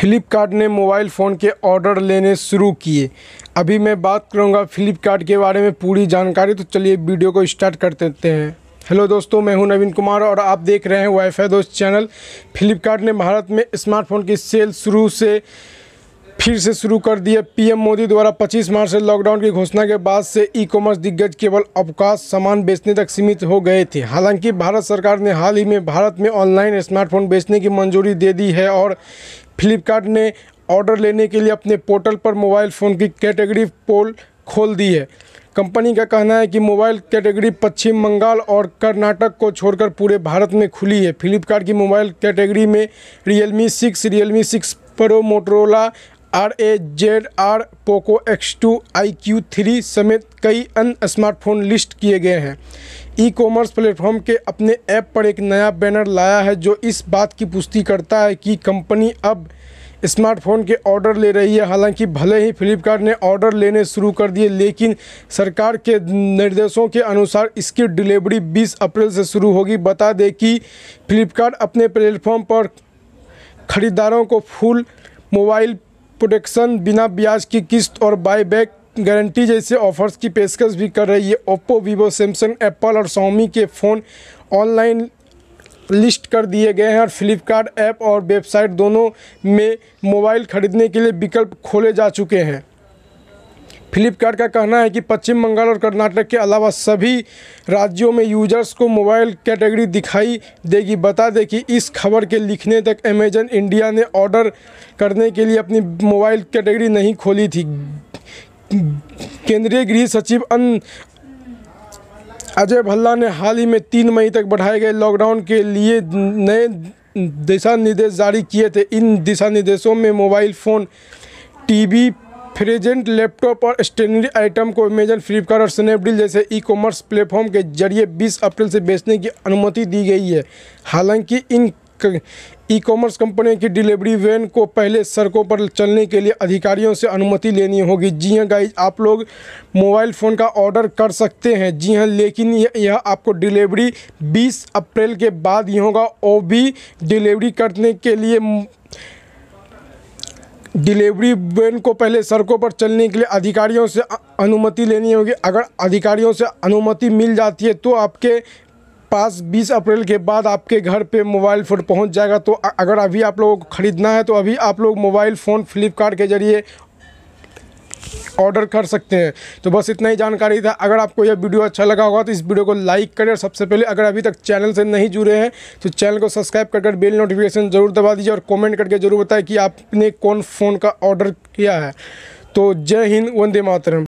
फ्लिपकार्ट ने mobile phone के order लेने शुरू किए अभी मैं बात करूंगा फ्लिपकार्ट के बारे में पूरी जानकारी तो चलिए वीडियो को स्टार्ट कर देते हैं हेलो दोस्तों मैं हूं नवीन कुमार और आप देख रहे हैं वाईफाई दोस्त चैनल फ्लिपकार्ट ने भारत में स्मार्टफोन की सेल शुरू से फिर से शुरू कर दिया पीएम मोदी द्वारा 25 मार्च से लॉकडाउन की घोषणा के बाद से ई कॉमर्स दिग्गज केवल अवकाश सामान बेचने तक सीमित हो गए थे हालांकि भारत सरकार ने हाल ही में भारत में ऑनलाइन स्मार्टफोन बेचने की मंजूरी दे दी है और फ्लिपकार्ट ने ऑर्डर लेने के लिए अपने पोर्टल पर मोबाइल फ़ोन की कैटेगरी पोल खोल दी है कंपनी का कहना है कि मोबाइल कैटेगरी पश्चिम बंगाल और कर्नाटक को छोड़कर पूरे भारत में खुली है फ्लिपकार्ट की मोबाइल कैटेगरी में Realme six Realme six pro Motorola R A Z R Poco X two I Q three समेत कई अन्य स्मार्टफोन लिस्ट किए गए हैं ई कॉमर्स प्लेटफॉर्म के अपने ऐप पर एक नया बैनर लाया है जो इस बात की पुष्टि करता है कि कंपनी अब स्मार्टफोन के ऑर्डर ले रही है हालांकि भले ही फ्लिपकार्ट ने ऑर्डर लेने शुरू कर दिए लेकिन सरकार के निर्देशों के अनुसार इसकी डिलीवरी 20 अप्रैल से शुरू होगी बता दें कि फ्लिपकार्ट अपने प्लेटफॉर्म पर खरीदारों को फुल मोबाइल प्रोटेक्शन बिना ब्याज की किस्त और बायबैक गारंटी जैसे ऑफर्स की पेशकश भी कर रही है ओप्पो वीवो सैमसंग एप्पल और सोमी के फ़ोन ऑनलाइन लिस्ट कर दिए गए हैं और फ्लिपकार्ट ऐप और वेबसाइट दोनों में मोबाइल खरीदने के लिए विकल्प खोले जा चुके हैं फ्लिपकार्ट का कहना है कि पश्चिम बंगाल और कर्नाटक के अलावा सभी राज्यों में यूजर्स को मोबाइल कैटेगरी दिखाई देगी बता दें कि इस खबर के लिखने तक अमेजन इंडिया ने ऑर्डर करने के लिए अपनी मोबाइल कैटेगरी नहीं खोली थी केंद्रीय गृह सचिव अन अजय भल्ला ने हाल ही में तीन मई तक बढ़ाए गए लॉकडाउन के लिए नए दिशा निर्देश जारी किए थे इन दिशा निर्देशों में मोबाइल फ़ोन टीवी फ्रेजेंट लैपटॉप और स्टेनरी आइटम को अमेजन फ्लिपकार्ट और स्नैपडील जैसे ई कॉमर्स प्लेटफॉर्म के जरिए 20 अप्रैल से बेचने की अनुमति दी गई है हालांकि इन ई कॉमर्स कंपनियों की डिलीवरी वैन को पहले सड़कों पर चलने के लिए अधिकारियों से अनुमति लेनी होगी जी हाँ गाइज आप लोग मोबाइल फ़ोन का ऑर्डर कर सकते हैं जी हाँ लेकिन यह, यह आपको डिलीवरी 20 अप्रैल के बाद ही होगा और भी डिलीवरी करने के लिए डिलीवरी वैन को पहले सड़कों पर चलने के लिए अधिकारियों से अनुमति लेनी होगी अगर अधिकारियों से अनुमति मिल जाती है तो आपके पास 20 अप्रैल के बाद आपके घर पे मोबाइल फ़ोन पहुंच जाएगा तो अगर अभी आप लोगों को ख़रीदना है तो अभी आप लोग मोबाइल फ़ोन फ्लिपकार्ट के ज़रिए ऑर्डर कर सकते हैं तो बस इतना ही जानकारी था अगर आपको यह वीडियो अच्छा लगा होगा तो इस वीडियो को लाइक करें और सबसे पहले अगर अभी तक चैनल से नहीं जुड़े हैं तो चैनल को सब्सक्राइब कर कर नोटिफिकेशन जरूर दबा दीजिए और कॉमेंट करके जरूर बताएं कि आपने कौन फ़ोन का ऑर्डर किया है तो जय हिंद वंदे मातरम